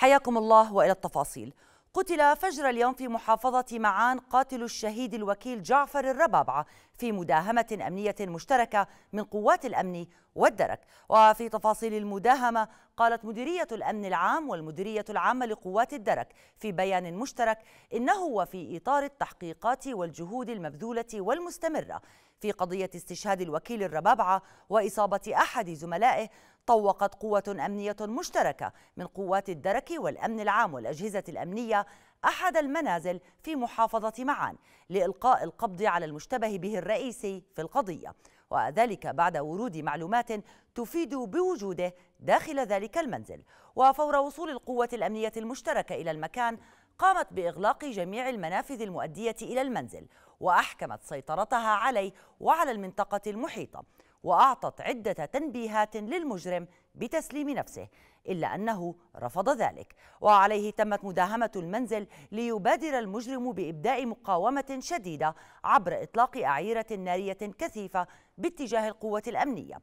حياكم الله والى التفاصيل قتل فجر اليوم في محافظة معان قاتل الشهيد الوكيل جعفر الربابعة في مداهمة أمنية مشتركة من قوات الأمن والدرك وفي تفاصيل المداهمة قالت مديرية الأمن العام والمديرية العامة لقوات الدرك في بيان مشترك إنه وفي إطار التحقيقات والجهود المبذولة والمستمرة في قضية استشهاد الوكيل الربابعة وإصابة أحد زملائه طوقت قوة أمنية مشتركة من قوات الدرك والأمن العام والأجهزة الأمنية أحد المنازل في محافظة معان لإلقاء القبض على المشتبه به الرئيسي في القضية وذلك بعد ورود معلومات تفيد بوجوده داخل ذلك المنزل وفور وصول القوة الأمنية المشتركة إلى المكان قامت بإغلاق جميع المنافذ المؤدية إلى المنزل وأحكمت سيطرتها عليه وعلى المنطقة المحيطة وأعطت عدة تنبيهات للمجرم بتسليم نفسه إلا أنه رفض ذلك وعليه تمت مداهمة المنزل ليبادر المجرم بإبداء مقاومة شديدة عبر إطلاق أعيرة نارية كثيفة باتجاه القوة الأمنية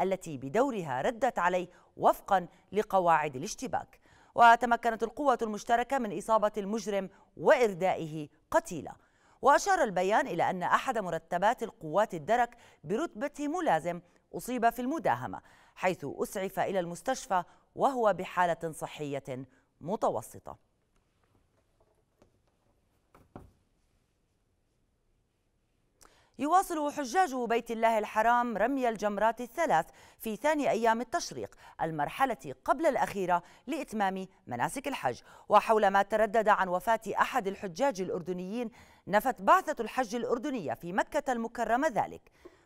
التي بدورها ردت عليه وفقا لقواعد الاشتباك وتمكنت القوة المشتركة من إصابة المجرم وإردائه قتيلا وأشار البيان إلى أن أحد مرتبات القوات الدرك برتبة ملازم أصيب في المداهمة حيث أسعف إلى المستشفى وهو بحالة صحية متوسطة يواصل حجاج بيت الله الحرام رمي الجمرات الثلاث في ثاني أيام التشريق المرحلة قبل الأخيرة لإتمام مناسك الحج وحول ما تردد عن وفاة أحد الحجاج الأردنيين نفت بعثة الحج الأردنية في مكة المكرمة ذلك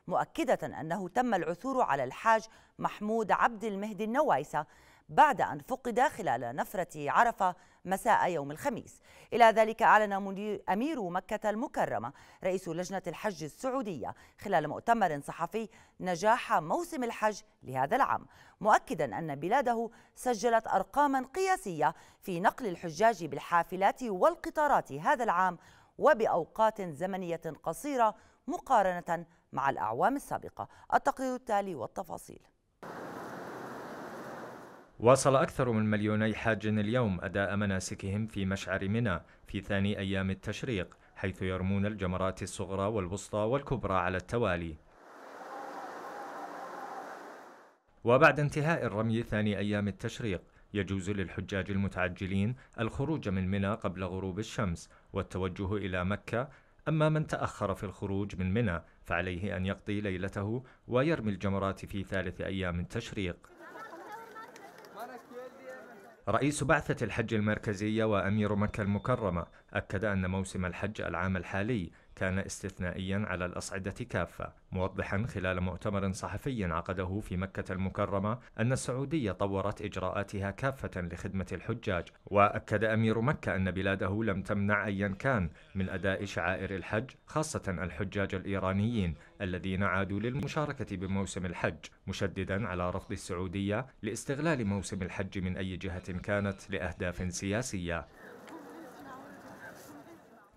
مؤكدة أنه تم العثور على الحاج محمود عبد المهدي النوايسة بعد أن فقد خلال نفرة عرفة مساء يوم الخميس إلى ذلك أعلن أمير مكة المكرمة رئيس لجنة الحج السعودية خلال مؤتمر صحفي نجاح موسم الحج لهذا العام مؤكدا أن بلاده سجلت أرقاما قياسية في نقل الحجاج بالحافلات والقطارات هذا العام وبأوقات زمنية قصيرة مقارنة مع الأعوام السابقة التقرير التالي والتفاصيل واصل أكثر من مليوني حاج اليوم أداء مناسكهم في مشعر منى في ثاني أيام التشريق حيث يرمون الجمرات الصغرى والوسطى والكبرى على التوالي وبعد انتهاء الرمي ثاني أيام التشريق يجوز للحجاج المتعجلين الخروج من منى قبل غروب الشمس والتوجه إلى مكة أما من تأخر في الخروج من منى فعليه أن يقضي ليلته ويرمي الجمرات في ثالث أيام التشريق رئيس بعثة الحج المركزية وأمير مكة المكرمة أكد أن موسم الحج العام الحالي كان استثنائيا على الأصعدة كافة موضحا خلال مؤتمر صحفي عقده في مكة المكرمة أن السعودية طورت إجراءاتها كافة لخدمة الحجاج وأكد أمير مكة أن بلاده لم تمنع أيا كان من أداء شعائر الحج خاصة الحجاج الإيرانيين الذين عادوا للمشاركة بموسم الحج مشددا على رفض السعودية لاستغلال موسم الحج من أي جهة كانت لأهداف سياسية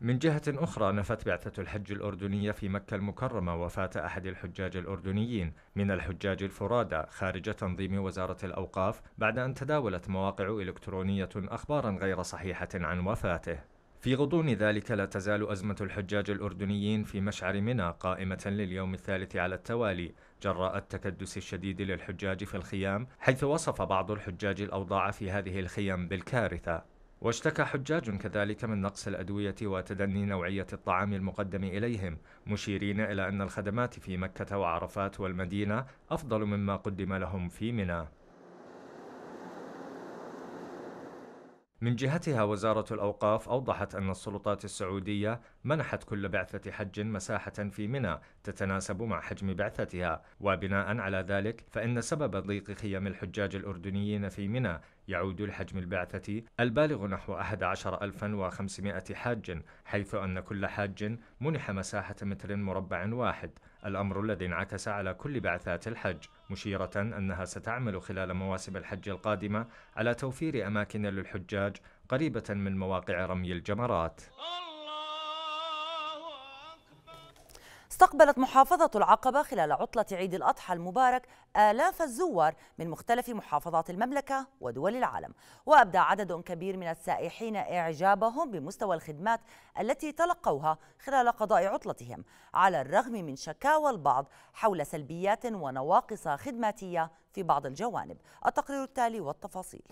من جهة أخرى نفت بعثة الحج الأردنية في مكة المكرمة وفاة أحد الحجاج الأردنيين من الحجاج الفرادى خارج تنظيم وزارة الأوقاف بعد أن تداولت مواقع إلكترونية أخبارا غير صحيحة عن وفاته في غضون ذلك لا تزال أزمة الحجاج الأردنيين في مشعر منى قائمة لليوم الثالث على التوالي جراء التكدس الشديد للحجاج في الخيام حيث وصف بعض الحجاج الأوضاع في هذه الخيام بالكارثة واشتكى حجاج كذلك من نقص الأدوية وتدني نوعية الطعام المقدم إليهم مشيرين إلى أن الخدمات في مكة وعرفات والمدينة أفضل مما قدم لهم في منى من جهتها وزارة الأوقاف أوضحت أن السلطات السعودية منحت كل بعثة حج مساحة في منى تتناسب مع حجم بعثتها، وبناء على ذلك فإن سبب ضيق خيم الحجاج الأردنيين في منى يعود لحجم البعثة البالغ نحو 11500 حاج، حيث أن كل حاج منح مساحة متر مربع واحد، الأمر الذي انعكس على كل بعثات الحج مشيرة أنها ستعمل خلال مواسم الحج القادمة على توفير أماكن للحجاج قريبة من مواقع رمي الجمرات استقبلت محافظة العقبة خلال عطلة عيد الأضحى المبارك آلاف الزوار من مختلف محافظات المملكة ودول العالم وأبدى عدد كبير من السائحين إعجابهم بمستوى الخدمات التي تلقوها خلال قضاء عطلتهم على الرغم من شكاوى البعض حول سلبيات ونواقص خدماتية في بعض الجوانب التقرير التالي والتفاصيل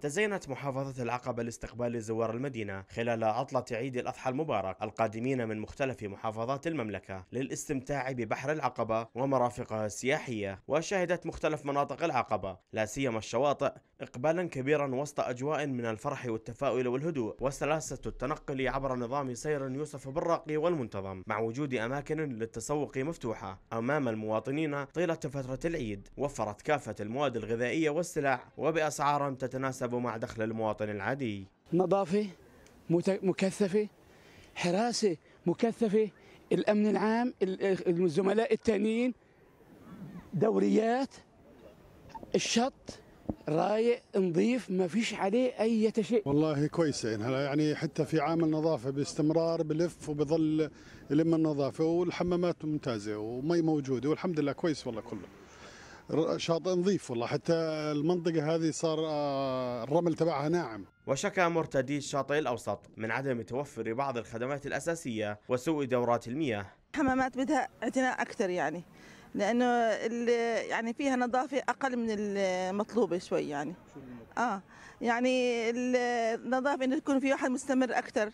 تزينت محافظة العقبة لاستقبال زوار المدينة خلال عطلة عيد الأضحى المبارك القادمين من مختلف محافظات المملكة للاستمتاع ببحر العقبة ومرافقها السياحية وشهدت مختلف مناطق العقبة لا سيما الشواطئ إقبالا كبيرا وسط أجواء من الفرح والتفاؤل والهدوء وسلاسة التنقل عبر نظام سير يوسف بالراقي والمنتظم مع وجود أماكن للتسوق مفتوحة أمام المواطنين طيلة فترة العيد وفرت كافة المواد الغذائية والسلع وبأسعار تتناسب يتعاقبوا مع دخل المواطن العادي نظافة مكثفة حراسة مكثفة الأمن العام الزملاء التانيين دوريات الشط رايق نظيف ما فيش عليه اي شيء والله كويسه يعني حتى في عامل نظافه باستمرار بلف وبظل يلم النظافه والحمامات ممتازه ومي موجوده والحمد لله كويس والله كله شاطئ نظيف والله حتى المنطقة هذه صار آه، الرمل تبعها ناعم وشكى مرتدي الشاطئ الأوسط من عدم توفر بعض الخدمات الأساسية وسوء دورات المياه حمامات بدها اعتناء أكثر يعني لأنه يعني فيها نظافة أقل من المطلوبة شوي يعني آه يعني النظافة إنه تكون في واحد مستمر أكثر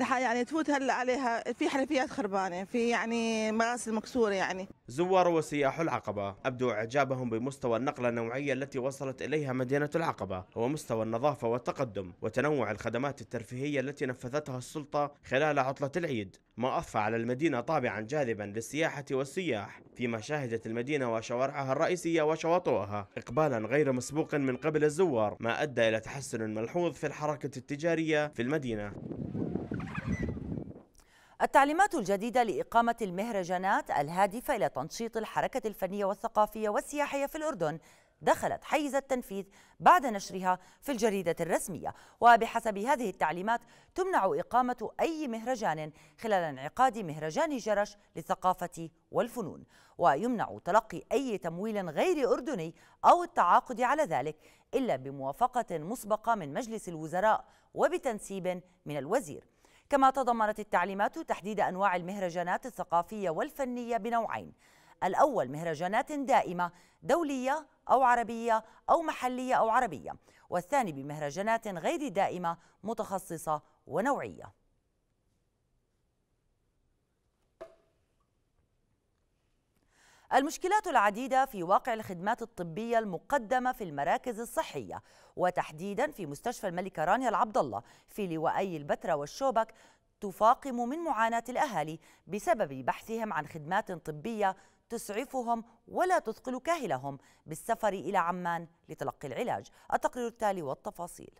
يعني تفوت هلا عليها في حنفيات خربانه في يعني مغاسل مكسوره يعني زوار وسياح العقبه ابدوا اعجابهم بمستوى النقله النوعيه التي وصلت اليها مدينه العقبه ومستوى النظافه والتقدم وتنوع الخدمات الترفيهيه التي نفذتها السلطه خلال عطله العيد ما اضفى على المدينه طابعا جاذبا للسياحه والسياح فيما شهدت المدينه وشوارعها الرئيسيه وشواطئها اقبالا غير مسبوق من قبل الزوار ما ادى الى تحسن ملحوظ في الحركه التجاريه في المدينه التعليمات الجديدة لإقامة المهرجانات الهادفة إلى تنشيط الحركة الفنية والثقافية والسياحية في الأردن دخلت حيز التنفيذ بعد نشرها في الجريدة الرسمية وبحسب هذه التعليمات تمنع إقامة أي مهرجان خلال انعقاد مهرجان جرش للثقافة والفنون ويمنع تلقي أي تمويل غير أردني أو التعاقد على ذلك إلا بموافقة مسبقة من مجلس الوزراء وبتنسيب من الوزير كما تضمنت التعليمات تحديد أنواع المهرجانات الثقافية والفنية بنوعين الأول مهرجانات دائمة دولية أو عربية أو محلية أو عربية والثاني بمهرجانات غير دائمة متخصصة ونوعية المشكلات العديدة في واقع الخدمات الطبية المقدمة في المراكز الصحية وتحديدا في مستشفى الملكة رانيا العبد الله في لوائي البتراء والشوبك تفاقم من معاناة الأهالي بسبب بحثهم عن خدمات طبية تسعفهم ولا تثقل كاهلهم بالسفر إلى عمان لتلقي العلاج التقرير التالي والتفاصيل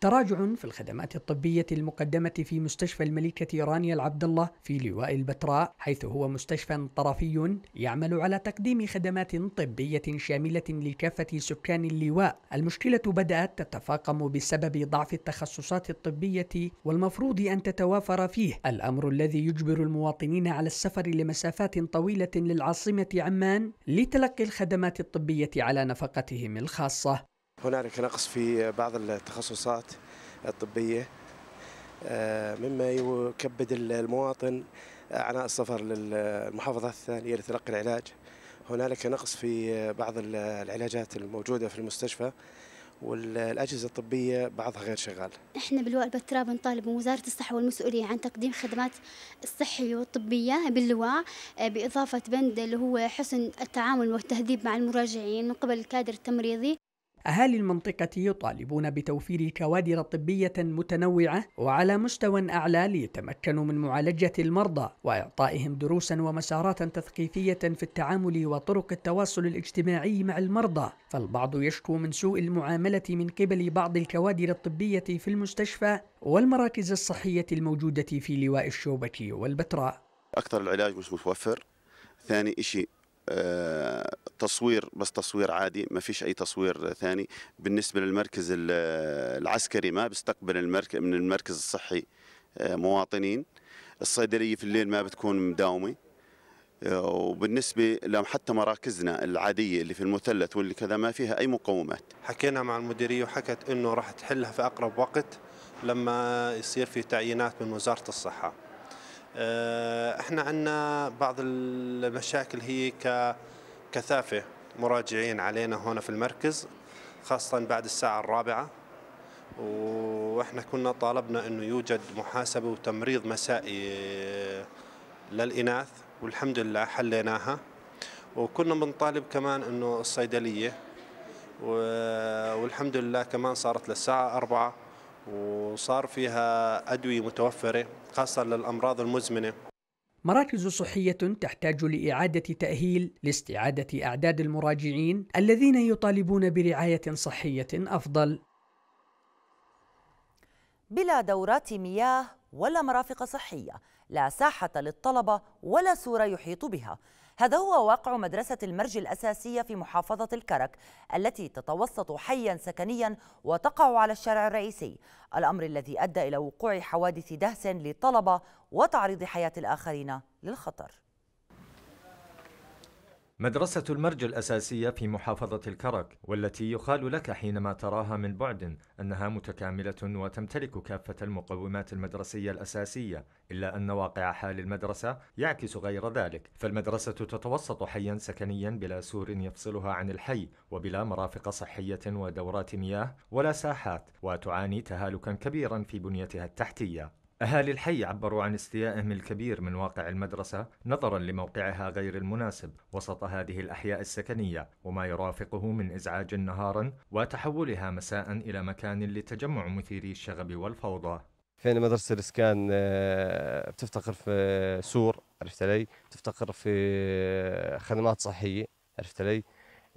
تراجع في الخدمات الطبية المقدمة في مستشفى الملكة رانيا العبد الله في لواء البتراء حيث هو مستشفى طرفي يعمل على تقديم خدمات طبية شاملة لكافة سكان اللواء المشكلة بدأت تتفاقم بسبب ضعف التخصصات الطبية والمفروض أن تتوافر فيه الأمر الذي يجبر المواطنين على السفر لمسافات طويلة للعاصمة عمان لتلقي الخدمات الطبية على نفقتهم الخاصة هنالك نقص في بعض التخصصات الطبية آه، مما يكبد المواطن عناء السفر للمحافظات الثانية لتلقي العلاج هنالك نقص في بعض العلاجات الموجودة في المستشفى والأجهزة الطبية بعضها غير شغال إحنا بلواء البتراء بنطالب من وزارة الصحة والمسؤولية عن تقديم خدمات الصحية والطبية باللواء آه، بإضافة بند اللي هو حسن التعامل والتهذيب مع المراجعين من قبل الكادر التمريضي أهالي المنطقة يطالبون بتوفير كوادر طبية متنوعة وعلى مستوى أعلى ليتمكنوا من معالجة المرضى وإعطائهم دروسا ومسارات تثقيفية في التعامل وطرق التواصل الاجتماعي مع المرضى فالبعض يشكو من سوء المعاملة من قبل بعض الكوادر الطبية في المستشفى والمراكز الصحية الموجودة في لواء الشوبكي والبتراء أكثر العلاج مش متوفر ثاني شيء آه، تصوير بس تصوير عادي ما فيش اي تصوير ثاني بالنسبه للمركز العسكري ما بيستقبل المركز من المركز الصحي آه، مواطنين الصيدليه في الليل ما بتكون مداومه آه، وبالنسبه حتى مراكزنا العاديه اللي في المثلث واللي كذا ما فيها اي مقومات حكينا مع المديريه وحكت انه راح تحلها في اقرب وقت لما يصير في تعيينات من وزاره الصحه آه، احنا عندنا بعض المشاكل هي ككثافه مراجعين علينا هنا في المركز خاصه بعد الساعه الرابعه واحنا كنا طالبنا انه يوجد محاسبه وتمريض مسائي آه، للاناث والحمد لله حليناها وكنا بنطالب كمان انه الصيدليه والحمد لله كمان صارت للساعه 4 وصار فيها أدوية متوفرة خاصة للأمراض المزمنة مراكز صحية تحتاج لإعادة تأهيل لاستعادة أعداد المراجعين الذين يطالبون برعاية صحية أفضل. بلا دورات مياه ولا مرافق صحية، لا ساحة للطلبة ولا سورة يحيط بها، هذا هو واقع مدرسة المرج الأساسية في محافظة الكرك التي تتوسط حيا سكنيا وتقع على الشارع الرئيسي الأمر الذي أدى إلى وقوع حوادث دهس للطلبة وتعريض حياة الآخرين للخطر مدرسة المرج الأساسية في محافظة الكرك والتي يقال لك حينما تراها من بعد أنها متكاملة وتمتلك كافة المقومات المدرسية الأساسية إلا أن واقع حال المدرسة يعكس غير ذلك فالمدرسة تتوسط حيا سكنيا بلا سور يفصلها عن الحي وبلا مرافق صحية ودورات مياه ولا ساحات وتعاني تهالكا كبيرا في بنيتها التحتية أهالي الحي عبروا عن استيائهم الكبير من واقع المدرسة نظرا لموقعها غير المناسب وسط هذه الأحياء السكنية وما يرافقه من إزعاج نهارا وتحولها مساء إلى مكان لتجمع مثيري الشغب والفوضى فين مدرسة الإسكان آه، بتفتقر في سور عرفت علي بتفتقر في آه، خدمات صحية عرفت علي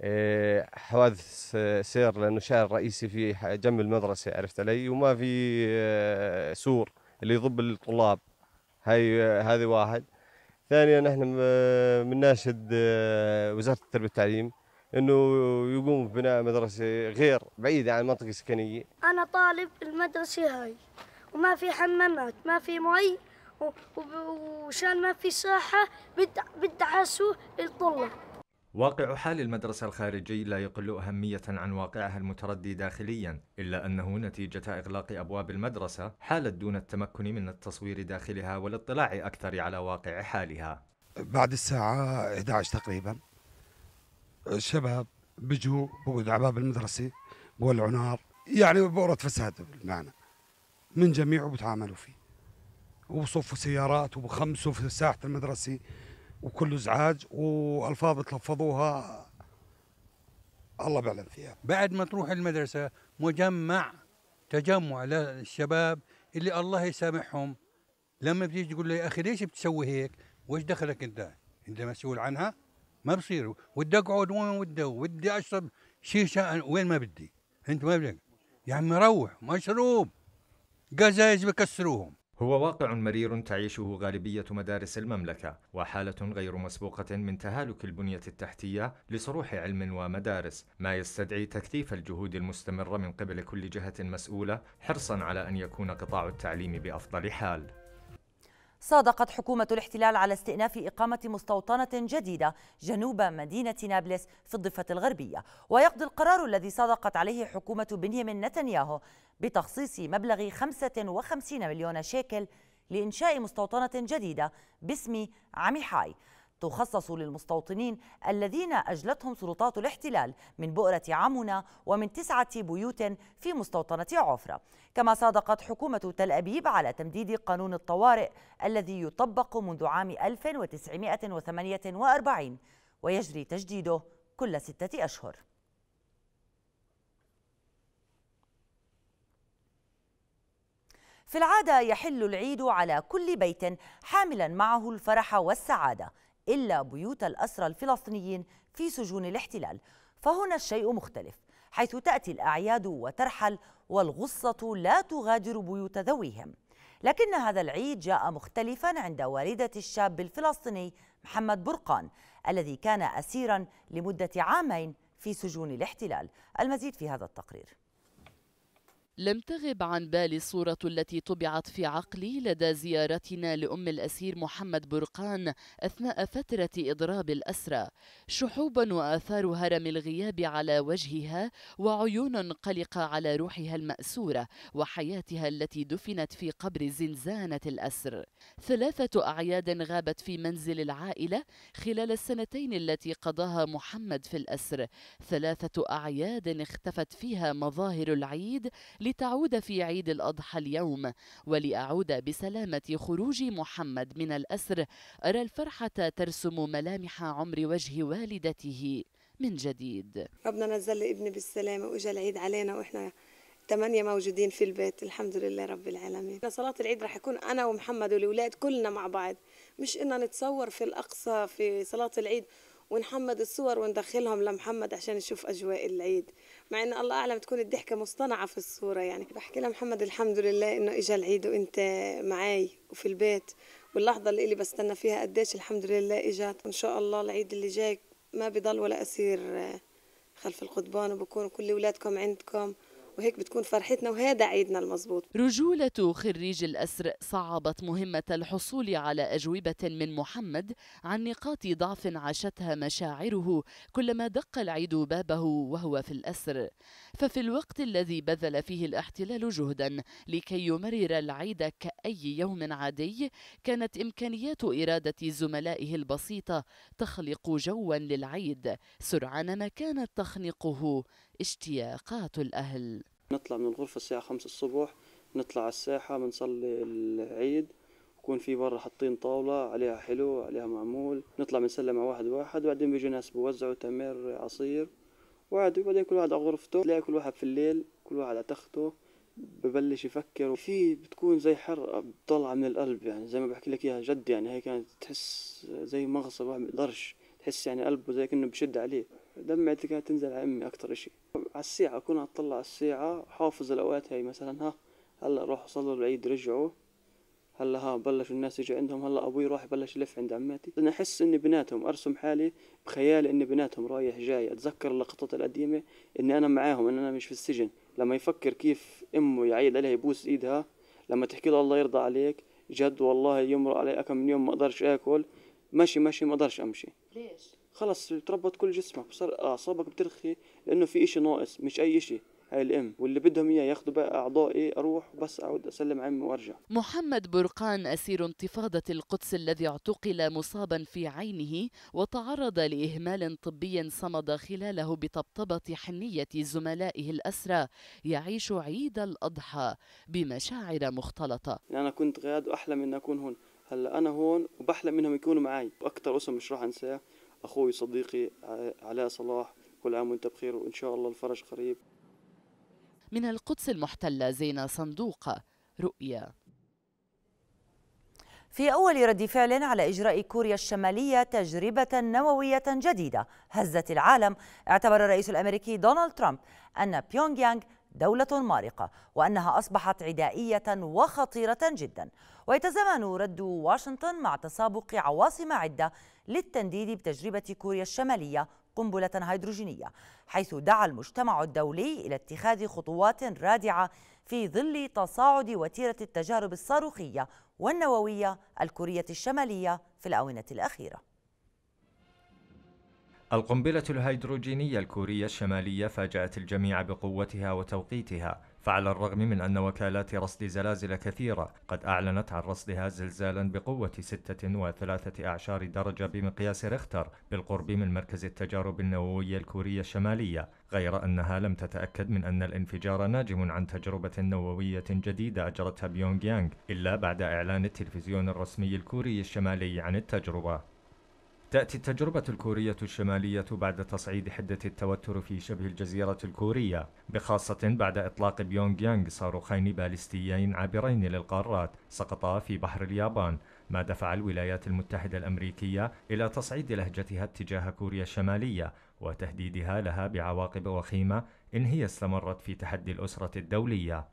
آه، حوادث سير لأنه شارع رئيسي في جنب المدرسة عرفت علي وما في سور اللي يضب الطلاب هاي هذه واحد ثانيا احنا آه، بنناشد آه، وزاره التربيه والتعليم انه يقوم ببناء مدرسه غير بعيده عن المنطقه السكنيه انا طالب المدرسه هاي وما في حمامات ما في مي وشان ما في ساحه بدعسوا للطلاب واقع حال المدرسة الخارجي لا يقل أهمية عن واقعها المتردي داخليا إلا أنه نتيجة إغلاق أبواب المدرسة حالت دون التمكن من التصوير داخلها والاطلاع أكثر على واقع حالها بعد الساعة 11 تقريبا الشباب بيجوا على باب المدرسة بولعوا نار يعني بورة فساد بالمعنى من جميع بتعاملوا فيه وبصفوا سيارات وبخمسوا في ساحة المدرسة وكله ازعاج والفاظ تلفظوها الله بيعلم فيها بعد ما تروح المدرسه مجمع تجمع للشباب اللي الله يسامحهم لما بتيجي تقول له يا اخي ليش بتسوي هيك؟ وايش دخلك انت؟ انت مسؤول عنها؟ ما بصير ودي اقعد وين ودي ودي اشرب شيشه وين ما بدي انت ما بدك يا عمي روح مشروب قزايز بكسروهم هو واقع مرير تعيشه غالبية مدارس المملكة وحالة غير مسبوقة من تهالك البنية التحتية لصروح علم ومدارس ما يستدعي تكثيف الجهود المستمرة من قبل كل جهة مسؤولة حرصا على أن يكون قطاع التعليم بأفضل حال صادقت حكومة الاحتلال على استئناف إقامة مستوطنة جديدة جنوب مدينة نابلس في الضفة الغربية ويقضي القرار الذي صادقت عليه حكومة بنيامين نتنياهو بتخصيص مبلغ 55 مليون شيكل لإنشاء مستوطنة جديدة باسم عميحاي تخصص للمستوطنين الذين أجلتهم سلطات الاحتلال من بؤرة عمنا ومن تسعة بيوت في مستوطنة عفرة كما صادقت حكومة تل أبيب على تمديد قانون الطوارئ الذي يطبق منذ عام 1948 ويجري تجديده كل ستة أشهر في العادة يحل العيد على كل بيت حاملا معه الفرح والسعادة إلا بيوت الأسرى الفلسطينيين في سجون الاحتلال فهنا الشيء مختلف حيث تأتي الأعياد وترحل والغصة لا تغادر بيوت ذويهم لكن هذا العيد جاء مختلفا عند والدة الشاب الفلسطيني محمد برقان الذي كان أسيرا لمدة عامين في سجون الاحتلال المزيد في هذا التقرير لم تغب عن بالي الصورة التي طبعت في عقلي لدى زيارتنا لأم الأسير محمد برقان أثناء فترة إضراب الأسرى شحوبا وآثار هرم الغياب على وجهها وعيون قلقة على روحها المأسورة وحياتها التي دفنت في قبر زنزانة الأسر ثلاثة أعياد غابت في منزل العائلة خلال السنتين التي قضاها محمد في الأسر ثلاثة أعياد اختفت فيها مظاهر العيد لتعود في عيد الأضحى اليوم ولأعود بسلامة خروج محمد من الأسر أرى الفرحة ترسم ملامح عمر وجه والدته من جديد ربنا نزل لي ابني بالسلامة وإجا العيد علينا وإحنا ثمانية موجودين في البيت الحمد لله رب العالمين صلاة العيد رح يكون أنا ومحمد والأولاد كلنا مع بعض مش إننا نتصور في الأقصى في صلاة العيد ونحمد الصور وندخلهم لمحمد عشان يشوف أجواء العيد مع إن الله أعلم تكون الضحكة مصطنعة في الصورة يعني بحكي لمحمد الحمد لله إنه اجى العيد وأنت معي وفي البيت واللحظة اللي, اللي بستنى فيها قديش الحمد لله إجت إن شاء الله العيد اللي جاي ما بضل ولا أسير خلف القضبان وبكون كل اولادكم عندكم وهيك بتكون فرحتنا وهذا عيدنا المزبوط رجولة خريج الأسر صعبت مهمة الحصول على أجوبة من محمد عن نقاط ضعف عاشتها مشاعره كلما دق العيد بابه وهو في الأسر ففي الوقت الذي بذل فيه الاحتلال جهدا لكي يمرر العيد كأي يوم عادي كانت إمكانيات إرادة زملائه البسيطة تخلق جوا للعيد سرعان ما كانت تخنقه اشتياقات الأهل نطلع من الغرفة الساعة خمسة الصبح نطلع على الساحة بنصلي العيد يكون في برا حاطين طاولة عليها حلو عليها معمول نطلع بنسلم على واحد واحد وبعدين بيجوا ناس بوزعوا تمر عصير وعادي وبعدين كل واحد على غرفته تلاقي كل واحد في الليل كل واحد على تخته ببلش يفكر في بتكون زي حرقة بتطلع من القلب يعني زي ما بحكي لك اياها جد يعني هي كانت تحس زي مغصب ما بيقدرش تحس يعني قلبه زي كأنه بشد عليه دمعتي كانت تنزل على امي اكتر إشي على الساعة اكون اطلع على الساعة حافظ الاوقات هاي مثلا ها هلا روح صلوا العيد رجعوا هلا ها بلشوا الناس يجي عندهم هلا ابوي راح يبلش يلف عند عماتي انا احس اني بناتهم ارسم حالي بخيالي اني بناتهم رايح جاي اتذكر اللقطات القديمه اني انا معاهم ان انا مش في السجن لما يفكر كيف امه يعيد عليها يبوس ايدها لما تحكي له الله يرضى عليك جد والله يمر علي كم من يوم ما اقدرش اكل ماشي ماشي ما اقدرش امشي ليش؟ خلص تربط كل جسمك وصار اعصابك بترخي لانه في اشي ناقص مش اي اشي هاي الام واللي بدهم اياه ياخذوا بقى اعضائي اروح بس اعود اسلم عمي وارجع محمد برقان اسير انتفاضه القدس الذي اعتقل مصابا في عينه وتعرض لاهمال طبي صمد خلاله بطبطبه حنيه زملائه الاسرى يعيش عيد الاضحى بمشاعر مختلطه انا كنت غاد واحلم ان اكون هون هلا انا هون وبحلم انهم يكونوا معي واكثر اسم مش راح انساه اخوي صديقي علاء صلاح كل عام وانت بخير وان شاء الله الفرج قريب من القدس المحتله زينه صندوق رؤيا في أول رد فعل على إجراء كوريا الشمالية تجربة نووية جديدة هزت العالم اعتبر الرئيس الأمريكي دونالد ترامب أن بيونغ يانغ دولة مارقة وأنها أصبحت عدائية وخطيرة جدا ويتزامن رد واشنطن مع تسابق عواصم عدة للتنديد بتجربة كوريا الشمالية قنبلة هيدروجينية حيث دعا المجتمع الدولي إلى اتخاذ خطوات رادعة في ظل تصاعد وتيرة التجارب الصاروخية والنووية الكورية الشمالية في الآونة الأخيرة القنبلة الهيدروجينية الكورية الشمالية فاجأت الجميع بقوتها وتوقيتها فعلى الرغم من أن وكالات رصد زلازل كثيرة قد أعلنت عن رصدها زلزالا بقوة 6.3 أعشار درجة بمقياس ريختر بالقرب من مركز التجارب النووية الكورية الشمالية غير أنها لم تتأكد من أن الانفجار ناجم عن تجربة نووية جديدة أجرتها بيونغ يانغ إلا بعد إعلان التلفزيون الرسمي الكوري الشمالي عن التجربة تأتي التجربة الكورية الشمالية بعد تصعيد حدة التوتر في شبه الجزيرة الكورية بخاصة بعد إطلاق بيونغ يانغ صاروخين باليستيين عابرين للقارات سقطا في بحر اليابان ما دفع الولايات المتحدة الأمريكية إلى تصعيد لهجتها اتجاه كوريا الشمالية وتهديدها لها بعواقب وخيمة إن هي استمرت في تحدي الأسرة الدولية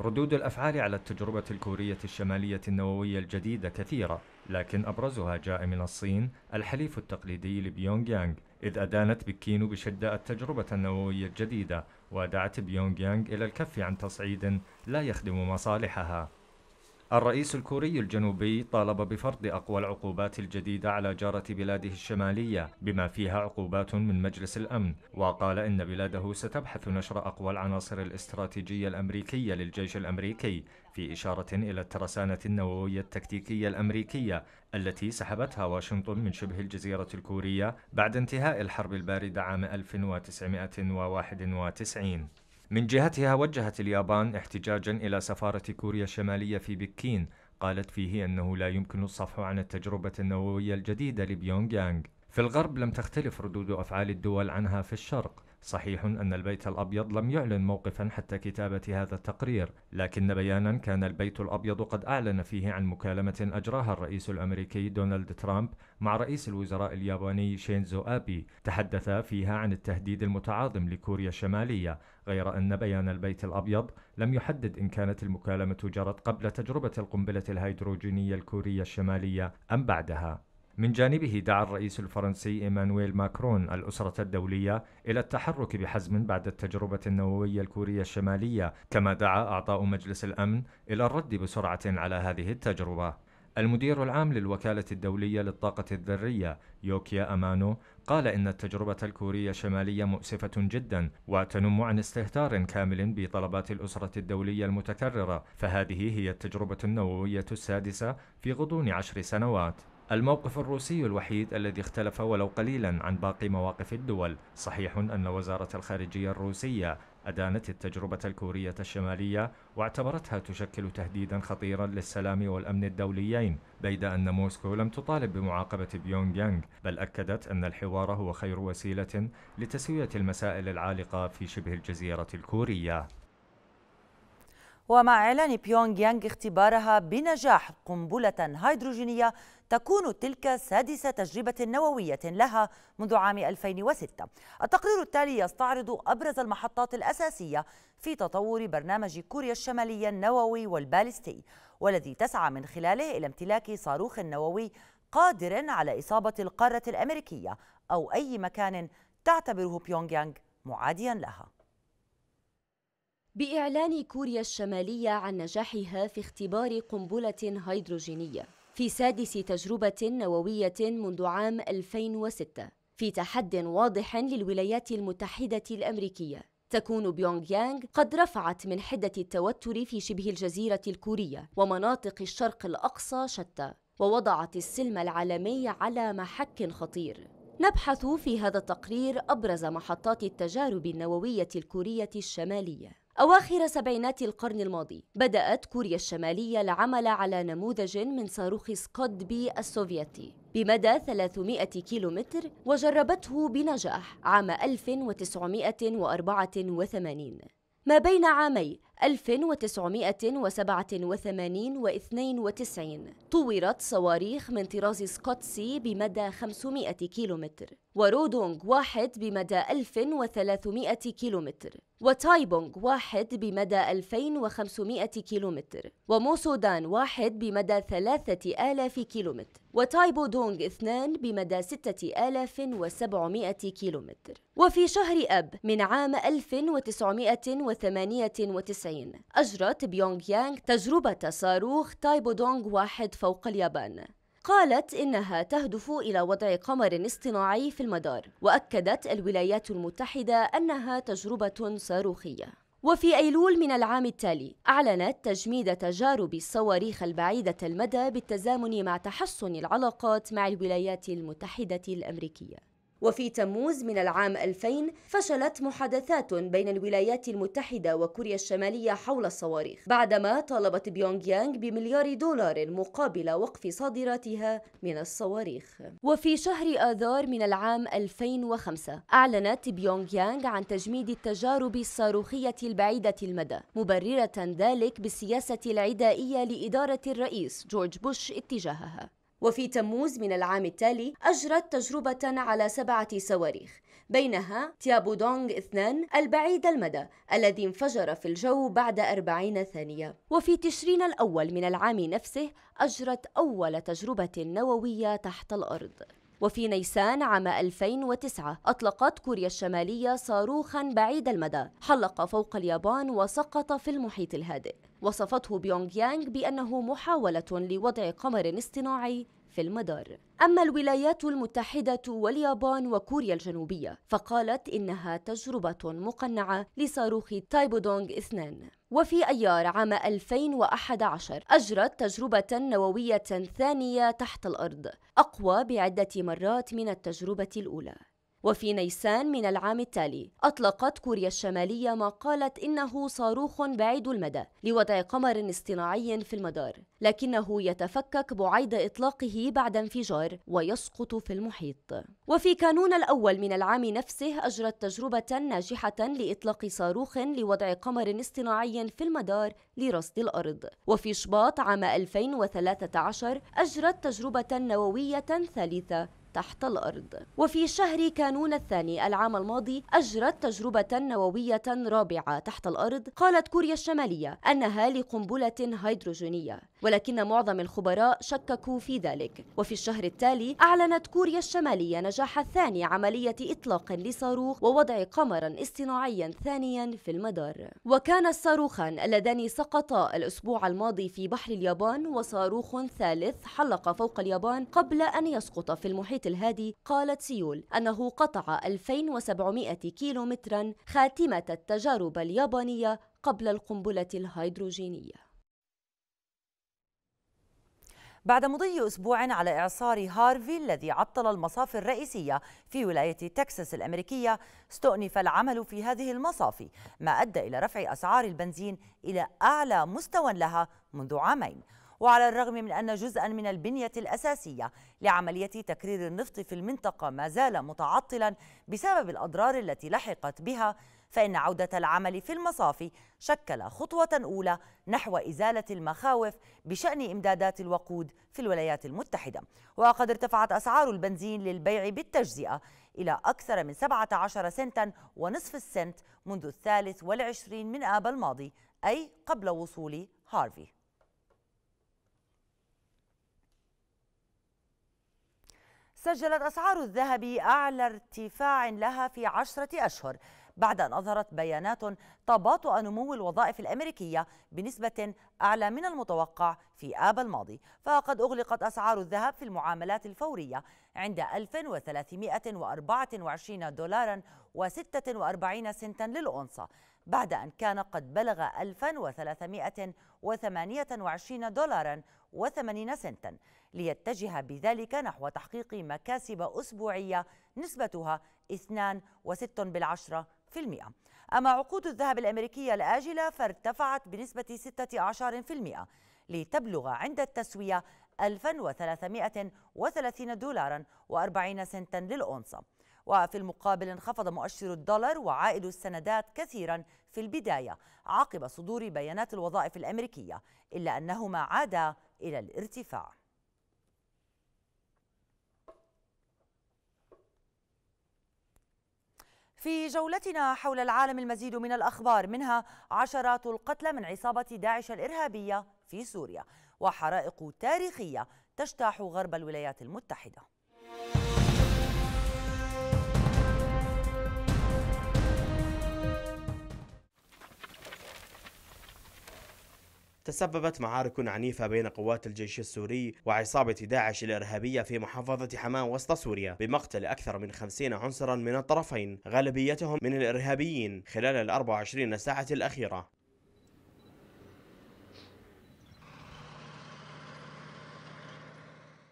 ردود الأفعال على التجربة الكورية الشمالية النووية الجديدة كثيرة لكن أبرزها جاء من الصين الحليف التقليدي لبيونغ يانغ إذ أدانت بكين بشدة التجربة النووية الجديدة ودعت بيونغ يانغ إلى الكف عن تصعيد لا يخدم مصالحها الرئيس الكوري الجنوبي طالب بفرض أقوى العقوبات الجديدة على جارة بلاده الشمالية بما فيها عقوبات من مجلس الأمن وقال إن بلاده ستبحث نشر أقوى العناصر الاستراتيجية الأمريكية للجيش الأمريكي في إشارة إلى الترسانة النووية التكتيكية الأمريكية التي سحبتها واشنطن من شبه الجزيرة الكورية بعد انتهاء الحرب الباردة عام 1991 من جهتها وجهت اليابان احتجاجا إلى سفارة كوريا الشمالية في بكين قالت فيه أنه لا يمكن الصفح عن التجربة النووية الجديدة لبيونغ يانغ في الغرب لم تختلف ردود أفعال الدول عنها في الشرق صحيح أن البيت الأبيض لم يعلن موقفا حتى كتابة هذا التقرير، لكن بيانا كان البيت الأبيض قد أعلن فيه عن مكالمة أجراها الرئيس الأمريكي دونالد ترامب مع رئيس الوزراء الياباني شينزو آبي، تحدث فيها عن التهديد المتعاظم لكوريا الشمالية، غير أن بيان البيت الأبيض لم يحدد إن كانت المكالمة جرت قبل تجربة القنبلة الهيدروجينية الكورية الشمالية أم بعدها. من جانبه دعا الرئيس الفرنسي إيمانويل ماكرون الأسرة الدولية إلى التحرك بحزم بعد التجربة النووية الكورية الشمالية كما دعا أعضاء مجلس الأمن إلى الرد بسرعة على هذه التجربة المدير العام للوكالة الدولية للطاقة الذرية يوكيا أمانو قال إن التجربة الكورية الشمالية مؤسفة جدا وتنم عن استهتار كامل بطلبات الأسرة الدولية المتكررة فهذه هي التجربة النووية السادسة في غضون عشر سنوات الموقف الروسي الوحيد الذي اختلف ولو قليلا عن باقي مواقف الدول صحيح أن وزارة الخارجية الروسية أدانت التجربة الكورية الشمالية واعتبرتها تشكل تهديدا خطيرا للسلام والأمن الدوليين بيد أن موسكو لم تطالب بمعاقبة بيونغ يانغ بل أكدت أن الحوار هو خير وسيلة لتسوية المسائل العالقة في شبه الجزيرة الكورية ومع إعلان بيونغ يانغ اختبارها بنجاح قنبلة هيدروجينية تكون تلك سادس تجربة نووية لها منذ عام 2006 التقرير التالي يستعرض أبرز المحطات الأساسية في تطور برنامج كوريا الشمالية النووي والبالستي والذي تسعى من خلاله إلى امتلاك صاروخ نووي قادر على إصابة القارة الأمريكية أو أي مكان تعتبره بيونغ يانغ معاديا لها بإعلان كوريا الشمالية عن نجاحها في اختبار قنبلة هيدروجينية في سادس تجربة نووية منذ عام 2006 في تحد واضح للولايات المتحدة الأمريكية تكون بيونغ يانغ قد رفعت من حدة التوتر في شبه الجزيرة الكورية ومناطق الشرق الأقصى شتى ووضعت السلم العالمي على محك خطير نبحث في هذا التقرير أبرز محطات التجارب النووية الكورية الشمالية أواخر سبعينات القرن الماضي بدأت كوريا الشمالية العمل على نموذج من صاروخ بي السوفيتي بمدى 300 كيلومتر وجربته بنجاح عام 1984 ما بين عامي 1987 و 92 طورت صواريخ من طراز سكوتسي بمدى 500 كيلومتر ورودونغ واحد بمدى 1300 كيلومتر وتايبونغ واحد بمدى 2500 كيلومتر وموسودان واحد بمدى 3000 كيلومتر وتايبو دونغ اثنان بمدى 6700 كيلومتر وفي شهر أب من عام 1998 الصين أجرت بيونغ يانغ تجربة صاروخ تايبودونغ واحد فوق اليابان قالت إنها تهدف إلى وضع قمر اصطناعي في المدار وأكدت الولايات المتحدة أنها تجربة صاروخية وفي أيلول من العام التالي أعلنت تجميد تجارب الصواريخ البعيدة المدى بالتزامن مع تحسن العلاقات مع الولايات المتحدة الأمريكية وفي تموز من العام 2000 فشلت محادثات بين الولايات المتحدة وكوريا الشمالية حول الصواريخ بعدما طالبت بيونغ يانغ بمليار دولار مقابل وقف صادراتها من الصواريخ وفي شهر آذار من العام 2005 أعلنت بيونغ يانغ عن تجميد التجارب الصاروخية البعيدة المدى مبررة ذلك بالسياسة العدائية لإدارة الرئيس جورج بوش اتجاهها وفي تموز من العام التالي أجرت تجربة على سبعة صواريخ بينها تيابو دونغ اثنان البعيد المدى الذي انفجر في الجو بعد أربعين ثانية وفي تشرين الأول من العام نفسه أجرت أول تجربة نووية تحت الأرض وفي نيسان عام 2009 أطلقت كوريا الشمالية صاروخا بعيد المدى حلق فوق اليابان وسقط في المحيط الهادئ وصفته بيونغ يانغ بأنه محاولة لوضع قمر اصطناعي في المدار أما الولايات المتحدة واليابان وكوريا الجنوبية فقالت إنها تجربة مقنعة لصاروخ تايبودونغ 2 وفي أيار عام 2011 أجرت تجربة نووية ثانية تحت الأرض أقوى بعدة مرات من التجربة الأولى وفي نيسان من العام التالي أطلقت كوريا الشمالية ما قالت إنه صاروخ بعيد المدى لوضع قمر اصطناعي في المدار لكنه يتفكك بعيد إطلاقه بعد انفجار ويسقط في المحيط وفي كانون الأول من العام نفسه أجرت تجربة ناجحة لإطلاق صاروخ لوضع قمر اصطناعي في المدار لرصد الأرض وفي شباط عام 2013 أجرت تجربة نووية ثالثة تحت الأرض وفي شهر كانون الثاني العام الماضي أجرت تجربة نووية رابعة تحت الأرض قالت كوريا الشمالية أنها لقنبلة هيدروجينية ولكن معظم الخبراء شككوا في ذلك وفي الشهر التالي أعلنت كوريا الشمالية نجاح ثاني عملية إطلاق لصاروخ ووضع قمرا اصطناعيا ثانيا في المدار وكان الصاروخان اللذان سقطا الأسبوع الماضي في بحر اليابان وصاروخ ثالث حلق فوق اليابان قبل أن يسقط في المحيط الهادي قالت سيول أنه قطع 2700 كيلومترا خاتمة التجارب اليابانية قبل القنبلة الهيدروجينية بعد مضي أسبوع على إعصار هارفي الذي عطل المصافي الرئيسية في ولاية تكساس الأمريكية استؤنف العمل في هذه المصافي ما أدى إلى رفع أسعار البنزين إلى أعلى مستوى لها منذ عامين وعلى الرغم من أن جزءا من البنية الأساسية لعملية تكرير النفط في المنطقة ما زال متعطلا بسبب الأضرار التي لحقت بها فإن عودة العمل في المصافي شكل خطوة أولى نحو إزالة المخاوف بشأن إمدادات الوقود في الولايات المتحدة وقد ارتفعت أسعار البنزين للبيع بالتجزئة إلى أكثر من 17 سنتا ونصف السنت منذ الثالث والعشرين من آب الماضي أي قبل وصول هارفي سجلت أسعار الذهب أعلى ارتفاع لها في عشرة أشهر بعد أن أظهرت بيانات تباطؤ نمو الوظائف الأمريكية بنسبة أعلى من المتوقع في آب الماضي فقد أغلقت أسعار الذهب في المعاملات الفورية عند 1324 دولارا و46 سنتا للأونصة بعد أن كان قد بلغ 1328 دولارا و80 سنتا ليتجه بذلك نحو تحقيق مكاسب أسبوعية نسبتها 2.6% أما عقود الذهب الأمريكية الآجلة فارتفعت بنسبة 16% لتبلغ عند التسوية 1330 دولارا و40 سنتا للأونصة وفي المقابل انخفض مؤشر الدولار وعائد السندات كثيرا في البداية عقب صدور بيانات الوظائف الأمريكية إلا أنهما عادا إلى الارتفاع في جولتنا حول العالم المزيد من الأخبار منها عشرات القتلى من عصابة داعش الإرهابية في سوريا وحرائق تاريخية تجتاح غرب الولايات المتحدة تسببت معارك عنيفة بين قوات الجيش السوري وعصابة داعش الإرهابية في محافظة حماه وسط سوريا بمقتل أكثر من 50 عنصرا من الطرفين غالبيتهم من الإرهابيين خلال ال 24 ساعة الأخيرة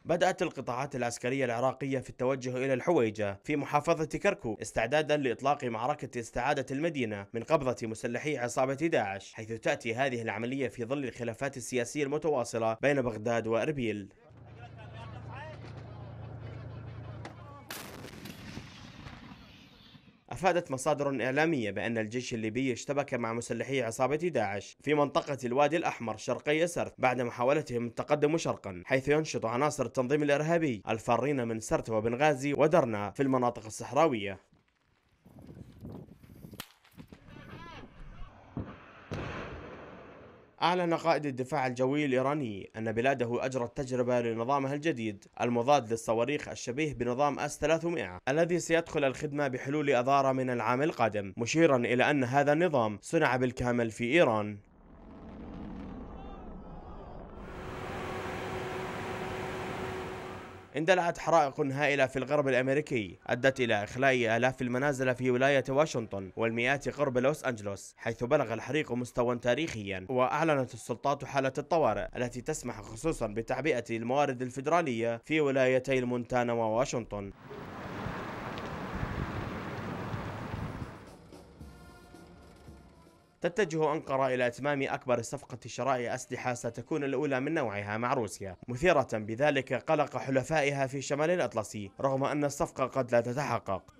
بدأت القطاعات العسكرية العراقية في التوجه إلى الحويجة في محافظة كركو استعدادا لإطلاق معركة استعادة المدينة من قبضة مسلحي عصابة داعش حيث تأتي هذه العملية في ظل الخلافات السياسية المتواصلة بين بغداد وأربيل أفادت مصادر إعلامية بأن الجيش الليبي اشتبك مع مسلحي عصابة داعش في منطقة الوادي الأحمر شرقي سرت بعد محاولتهم التقدم شرقا حيث ينشط عناصر التنظيم الإرهابي الفارين من سرت وبنغازي ودرنا في المناطق الصحراوية أعلن قائد الدفاع الجوي الإيراني أن بلاده أجرت تجربة لنظامها الجديد المضاد للصواريخ الشبيه بنظام أس 300 الذي سيدخل الخدمة بحلول أذار من العام القادم مشيرا إلى أن هذا النظام صنع بالكامل في إيران اندلعت حرائق هائلة في الغرب الأمريكي أدت إلى إخلاء آلاف المنازل في ولاية واشنطن والمئات قرب لوس أنجلوس حيث بلغ الحريق مستوى تاريخيا وأعلنت السلطات حالة الطوارئ التي تسمح خصوصا بتعبئة الموارد الفيدرالية في ولايتي المونتانا وواشنطن تتجه أنقرة إلى إتمام أكبر صفقة شراء أسلحة ستكون الأولى من نوعها مع روسيا مثيرة بذلك قلق حلفائها في شمال الأطلسي رغم أن الصفقة قد لا تتحقق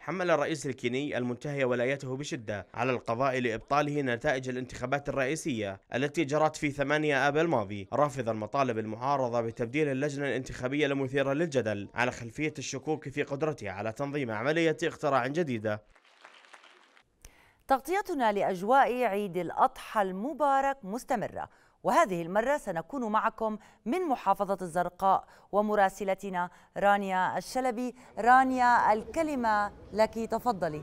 حمل الرئيس الكيني المنتهي ولايته بشدة على القضاء لإبطاله نتائج الانتخابات الرئيسية التي جرت في 8 آب الماضي رافضا مطالب المعارضة بتبديل اللجنة الانتخابية المثيرة للجدل على خلفية الشكوك في قدرتها على تنظيم عملية اقتراع جديدة تغطيتنا لأجواء عيد الأضحى المبارك مستمرة وهذه المرة سنكون معكم من محافظة الزرقاء ومراسلتنا رانيا الشلبي رانيا الكلمة لك تفضلي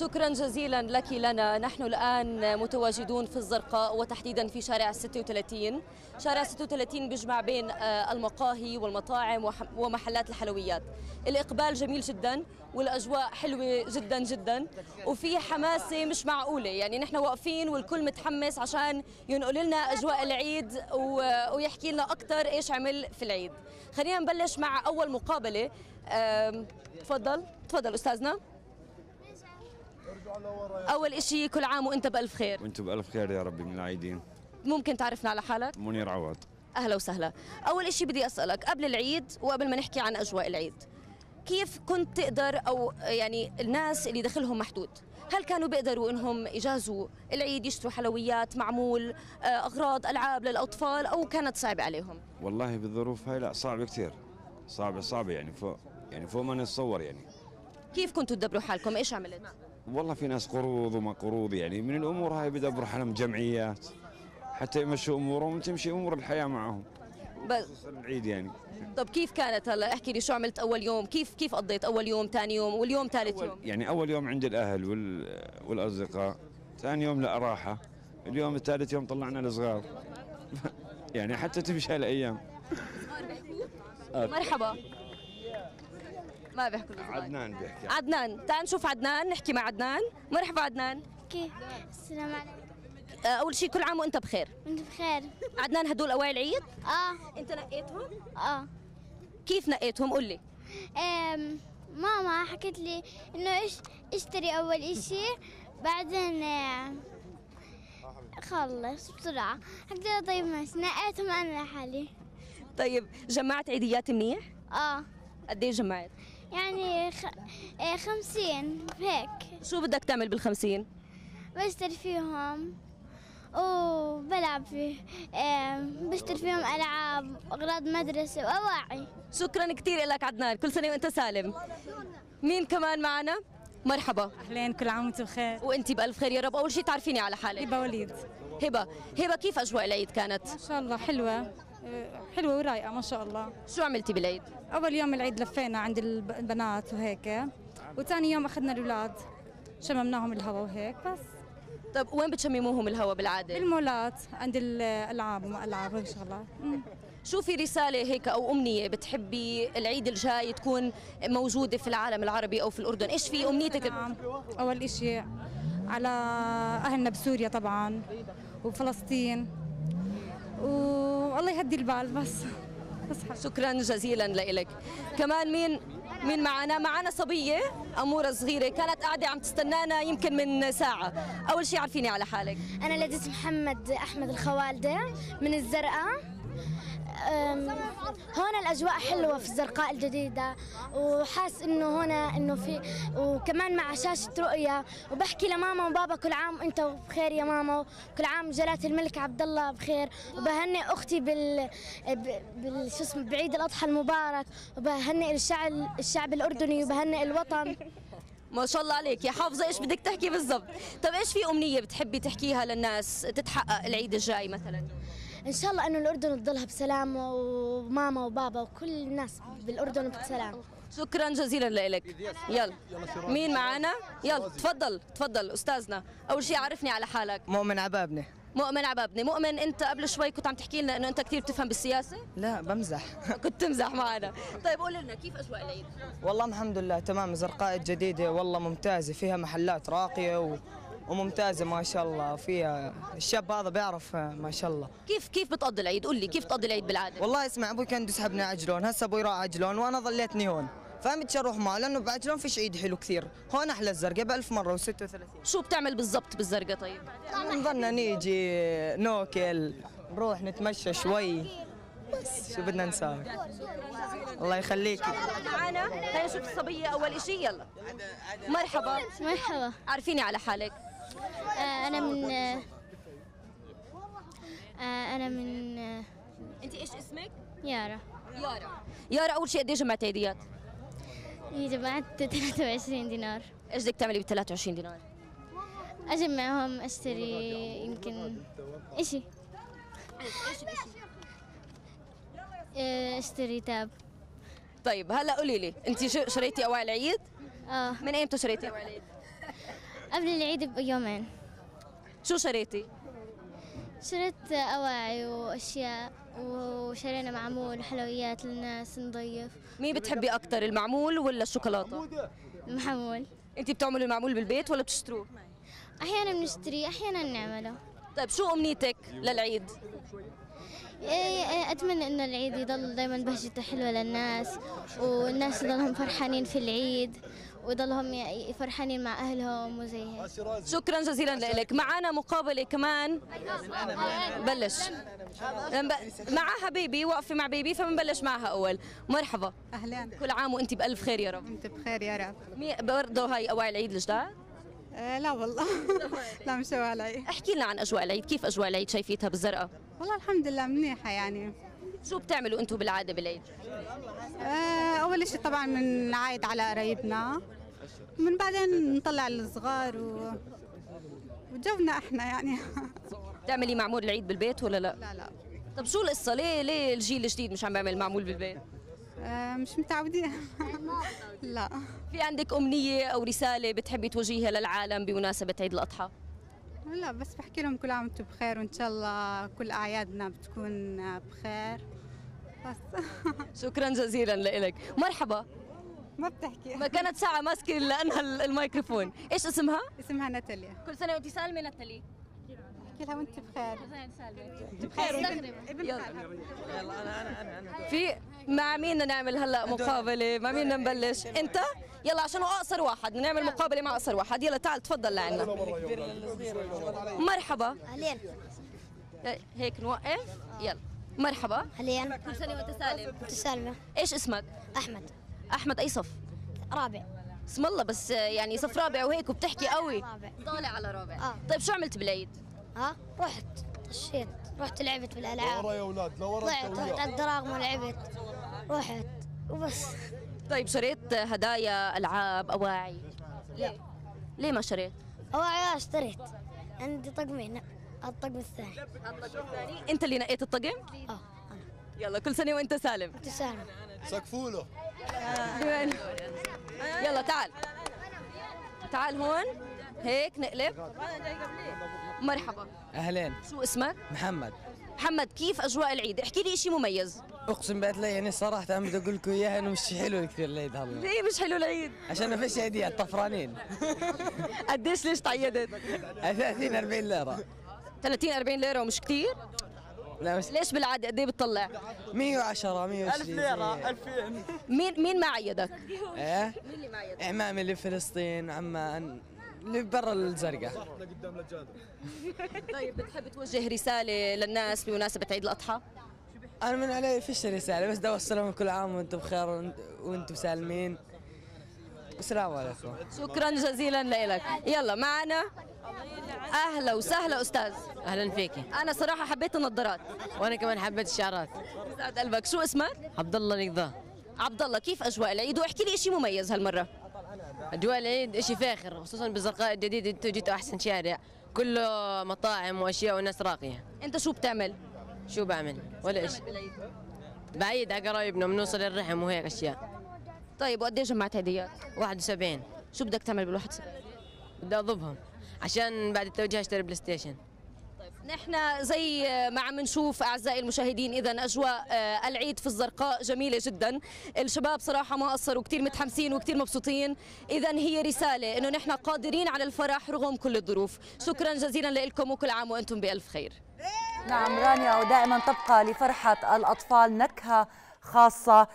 شكرا جزيلا لك لنا نحن الآن متواجدون في الزرقاء وتحديدا في شارع 36 شارع 36 بيجمع بين آه، المقاهي والمطاعم ومحلات الحلويات الإقبال جميل جدا والأجواء حلوة جدا جدا وفي حماسة مش معقولة يعني نحن واقفين والكل متحمس عشان ينقل لنا أجواء العيد ويحكي لنا أكثر إيش عمل في العيد خلينا نبلش مع أول مقابلة تفضل تفضل أستاذنا اول اشي كل عام وانت بالف خير وانتم بالف خير يا ربي من العيدين ممكن تعرفنا على حالك منير عوض اهلا وسهلا اول اشي بدي اسالك قبل العيد وقبل ما نحكي عن اجواء العيد كيف كنت تقدر او يعني الناس اللي دخلهم محدود هل كانوا بيقدروا انهم يجازوا العيد يشتروا حلويات معمول آه، اغراض العاب للاطفال او كانت صعبه عليهم والله بالظروف هاي لا صعبه كثير صعبه صعبه يعني فوق يعني فوق ما نتصور يعني كيف كنتوا تدبروا حالكم ايش عملت والله في ناس قروض وما قروض يعني من الامور هاي بدا برحلهم جمعيات حتى يمشوا امورهم تمشي امور الحياه معهم بس العيد يعني طب كيف كانت هلا احكي لي شو عملت اول يوم كيف كيف قضيت اول يوم ثاني يوم واليوم ثالث يوم يعني اول يوم عند الاهل وال... والاصدقاء ثاني يوم لا راحه اليوم الثالث يوم طلعنا الصغار يعني حتى تمشي هالايام مرحبا ما بيحكوا الأوزباي عدنان بيحكي عدنان تعال نشوف عدنان نحكي مع عدنان مرحبا عدنان كيف السلام عليكم اول شيء كل عام وانت بخير وانت بخير عدنان هدول اواعي العيد اه انت نقيتهم اه كيف نقيتهم قول لي أم ماما حكت لي انه ايش اشتري اول اشي بعدين آه، خلص بسرعه حكت لها طيب ماشي نقيتهم انا لحالي طيب جمعت عيديات منيح اه قد ايه جمعت يعني خ... آه، خمسين هيك شو بدك تعمل بالخمسين؟ بشتري فيهم وبلعب فيه بشتري فيهم ألعاب أغراض مدرسة وأواعي شكرا كثير لك عدنان كل سنة وأنت سالم مين كمان معنا؟ مرحبا اهلين كل عام وانتم بخير وانت بالف خير يا رب اول شيء تعرفيني على حالك هبه وليد هبه هبه كيف اجواء العيد كانت ما شاء الله حلوه إيه، حلوه ورايقه ما شاء الله شو عملتي بالعيد اول يوم العيد لفينا عند البنات وهيك وثاني يوم اخذنا الاولاد شممناهم الهواء وهيك بس طب وين بتشمموهم الهواء بالعاده بالمولات عند الالعاب وما العاب ان شاء الله شو في رساله هيك او امنيه بتحبي العيد الجاي تكون موجوده في العالم العربي او في الاردن ايش في امنيتك نعم. اول شيء على اهلنا بسوريا طبعا وفلسطين و والله يهدي البال بس بس شكرا جزيلا لك كمان مين مين معنا معنا صبيه اموره صغيره كانت قاعده عم تستنانا يمكن من ساعه اول شيء عرفيني على حالك انا لديت محمد احمد الخوالده من الزرقاء هون الاجواء حلوه في الزرقاء الجديده وحاس انه هنا انه في وكمان مع شاشه رؤيه وبحكي لماما وبابا كل عام انت بخير يا ماما وكل عام جلاله الملك عبد الله بخير وبهني اختي بال, بال... شو اسمه بعيد الاضحى المبارك وبهني الشعب الشعب الاردني وبهني الوطن ما شاء الله عليك يا حافظه ايش بدك تحكي بالضبط طب ايش في امنيه بتحبي تحكيها للناس تتحقق العيد الجاي مثلا إن شاء الله إنه الأردن تضلها بسلام وماما وبابا وكل الناس بالأردن بسلام شكرا جزيلا لك يلا مين معانا يلا تفضل تفضل أستاذنا أول شيء عرفني على حالك مؤمن عبابني مؤمن عبابني مؤمن انت قبل شوي كنت عم تحكي لنا انه انت كثير بتفهم بالسياسه لا بمزح كنت تمزح معنا طيب قول لنا كيف اجواء العيد والله الحمد لله تمام زرقاء الجديده والله ممتازه فيها محلات راقيه و... وممتازه ما شاء الله فيها الشاب هذا بيعرف ما شاء الله كيف كيف بتقضي العيد قول لي كيف بتقضي العيد بالعاده والله اسمع ابوي كان يسحبنا عجلون هسه ابوي راح عجلون وانا ظليتني هون فهمت شو اروح معه لانه بعجلون فيش عيد حلو كثير هون احلى الزرقاء ب 1000 مره و36 شو بتعمل بالضبط بالزرقاء طيب نظن نيجي نوكل نروح نتمشى شوي بس شو بدنا نساوي الله يخليكي معنا خلينا نشوف الصبيه اول شيء يلا مرحبا مرحبا عارفيني على حالك آه، انا من آه، انا من انت ايش اسمك يارا يارا يارا اول شيء قد ايش جمعت عيديات جمعت 23 دينار ايش بدك تعملي بال 23 دينار اجمعهم اشتري يمكن اشي آه، اشتري تاب طيب هلا قولي لي انت شريتي اواعي العيد اه من ايمتى شريتي اواعي العيد قبل العيد بيومين شو شريتي؟ شريت أواعي وأشياء وشرينا معمول وحلويات للناس نضيف مين بتحبي أكثر المعمول ولا الشوكولاتة؟ المعمول أنت بتعملي المعمول بالبيت ولا بتشتروه؟ أحيانا بنشتري أحيانا نعمله طيب شو أمنيتك للعيد؟ إيه، إيه، أتمنى إنه العيد يضل دائما بهجته حلوة للناس والناس يضلهم فرحانين في العيد ويضلهم فرحانين مع اهلهم وزي هيك شكرا جزيلا لك معنا مقابله كمان بلش مع حبيبي واقفه مع بيبي فبنبلش معها اول مرحبا اهلا كل عام وانت بالف خير يا رب انت بخير يا رب برضه هاي اواعي العيد الجداد آه، لا والله لا مش علي احكي لنا عن اجواء العيد كيف اجواء العيد شايفيتها بالزرقاء والله الحمد لله منيحه يعني شو بتعملوا انتم بالعاده بالعيد آه، اول شيء طبعا بنعايد على قرايبنا من بعدين نطلع الصغار و... وجونا احنا يعني تعملي معمول العيد بالبيت ولا لا؟ لا لا طب شو القصه ليه ليه الجيل الجديد مش عم بيعمل معمول بالبيت؟ آه، مش متعودين لا في عندك امنيه او رساله بتحبي توجهيها للعالم بمناسبه عيد الاضحى؟ لا بس بحكي لهم كل عام وانتم بخير وان شاء الله كل اعيادنا بتكون بخير بس شكرا جزيلا لك مرحبا ما بتحكي ما كانت ساعة ماسكة لأنها الميكروفون إيش اسمها؟ اسمها ناتاليا كل سنة وأنت سالمة ناتالي احكي لها وانت بخير أنت وأنت سالمة بخير ابن يلا أنا أنا أنا في مع مين بدنا نعمل هلا مقابلة؟ مع مين بدنا نبلش؟ أنت؟ يلا عشان هو أقصر واحد بدنا نعمل مقابلة مع أقصر واحد يلا تعال تفضل لعنا مرحبا أهلين إيه، هيك نوقف يلا مرحبا أهلين كل سنة وأنت سالم وأنت سالمة إيش اسمك؟ أحمد احمد اي صف رابع اسم الله بس يعني صف رابع وهيك وبتحكي قوي رابع طالع على رابع آه. طيب شو عملت بالعيد ها رحت مشيت رحت لعبت بالالعاب لورا يا اولاد لورا طلعت رحت على الدراغم ولعبت رحت وبس طيب شريت هدايا العاب اواعي لا ليه ما شريت اواعي اشتريت عندي طقمين الطقم الثاني الطقم الثاني انت اللي نقيت الطقم اه انا يلا كل سنه وانت سالم انت سالم سقفوا له يلا تعال تعال هون هيك نقلب مرحبا اهلين شو اسمك؟ محمد محمد كيف اجواء العيد؟ احكي لي شيء مميز اقسم بالله يعني صراحه بدي اقول لكم اياها انه مش حلو كثير العيد هلا ليه مش حلو العيد؟ عشان ما فيش هديات طفرانين قديش ليش تعيدت؟ 30 40 ليره 30 40 ليره ومش كثير؟ لا مش ليش بالعاده قد ايه بتطلع؟ 110 120 1000 ليره 2000 مين مين ما عيدك؟ ايه مين اللي ما عيدك؟ عمامي اللي بفلسطين عمان اللي برا الزرقاء قدام طيب بتحب توجه رساله للناس بمناسبه عيد الاضحى؟ انا من علي فيش رساله بس بدي أوصلهم كل عام وانتم بخير وانتم سالمين السلام عليكم شكرا جزيلا لك يلا معنا اهلا وسهلا استاذ اهلا فيكي انا صراحه حبيت النظارات وانا كمان حبيت الشعرات يسعد قلبك شو اسمك عبد الله نقضاه عبد الله كيف اجواء العيد واحكي لي شيء مميز هالمره اجواء العيد شيء فاخر خصوصا بالزرقاء الجديد انتوا جيتوا احسن شارع كله مطاعم واشياء وناس راقيه انت شو بتعمل شو بعمل ولا شيء بعيد على قرايبنا بنوصل الرحم وهيك اشياء طيب وقد ايه جمعت هديات 71 شو بدك تعمل بال 71 بدي اضبهم عشان بعد التوجيه اشتري بلاي ستيشن طيب، نحن زي ما عم نشوف اعزائي المشاهدين اذا اجواء آه، العيد في الزرقاء جميله جدا الشباب صراحه ما قصروا كثير متحمسين وكثير مبسوطين اذا هي رساله انه نحن قادرين على الفرح رغم كل الظروف شكرا جزيلا لكم وكل عام وانتم بالف خير نعم رانيا ودائما تبقى لفرحه الاطفال نكهه خاصه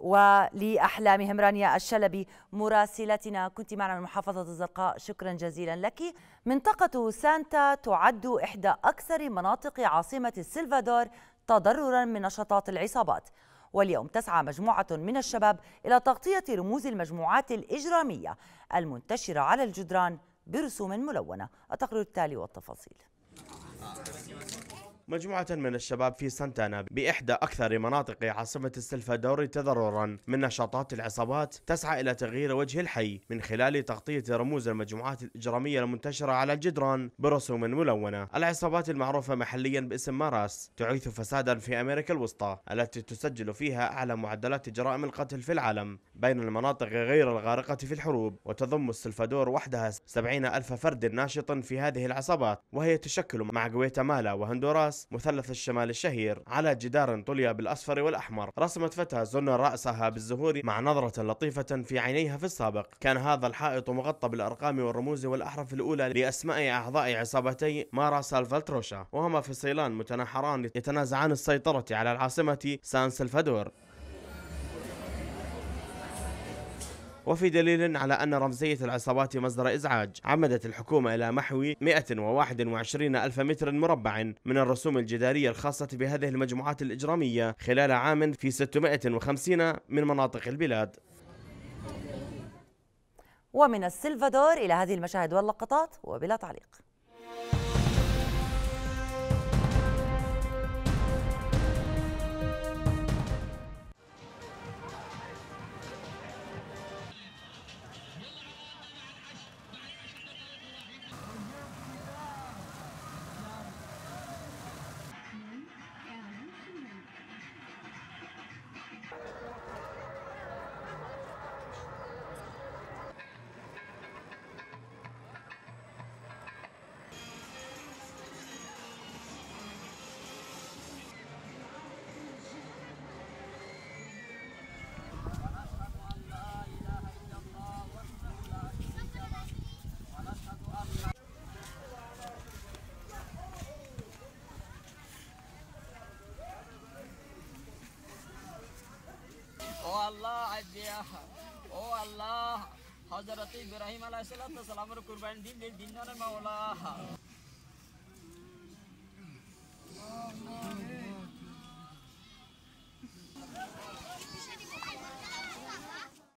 ولأحلامهم رانيا الشلبي مراسلتنا كنت معنا من محافظة الزرقاء شكرا جزيلا لك منطقة سانتا تعد إحدى أكثر مناطق عاصمة السلفادور تضررا من نشاطات العصابات واليوم تسعى مجموعة من الشباب إلى تغطية رموز المجموعات الإجرامية المنتشرة على الجدران برسوم ملونة التقرير التالي والتفاصيل مجموعة من الشباب في سانتانا بإحدى أكثر مناطق عاصمة السلفادوري تضررا من نشاطات العصابات تسعى إلى تغيير وجه الحي من خلال تغطية رموز المجموعات الإجرامية المنتشرة على الجدران برسوم ملونة العصابات المعروفة محليا باسم ماراس تعيث فسادا في أمريكا الوسطى التي تسجل فيها أعلى معدلات جرائم القتل في العالم بين المناطق غير الغارقة في الحروب وتضم السلفادور وحدها 70 ألف فرد ناشط في هذه العصابات وهي تشكل مع غويتامالا وهندوراس مثلث الشمال الشهير على جدار طلي بالأصفر والأحمر رسمت فتاة زن رأسها بالزهور مع نظرة لطيفة في عينيها في السابق كان هذا الحائط مغطى بالأرقام والرموز والأحرف الأولى لأسماء أعضاء عصابتي مارا سالفالتروشا وهما فصيلان متناحران يتنازعان السيطرة على العاصمة سان سلفادور وفي دليل على أن رمزية العصابات مصدر إزعاج عمدت الحكومة إلى محو 121 ألف متر مربع من الرسوم الجدارية الخاصة بهذه المجموعات الإجرامية خلال عام في 650 من مناطق البلاد ومن السلفادور إلى هذه المشاهد واللقطات وبلا تعليق হজরত ইব্রাহিম আলাইহিস সালামের কুরবানি দিন দিন দিন মাওলা